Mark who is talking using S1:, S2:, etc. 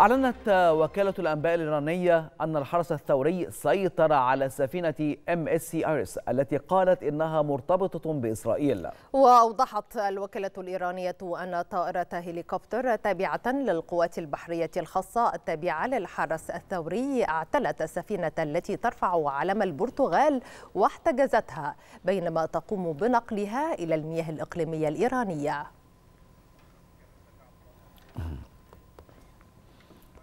S1: أعلنت وكالة الأنباء الإيرانية أن الحرس الثوري سيطر على سفينة ام اس سي ايرس التي قالت إنها مرتبطة بإسرائيل
S2: وأوضحت الوكالة الإيرانية أن طائرة هليكوبتر تابعة للقوات البحرية الخاصة التابعة للحرس الثوري اعتلت السفينة التي ترفع علم البرتغال واحتجزتها بينما تقوم بنقلها إلى المياه الإقليمية الإيرانية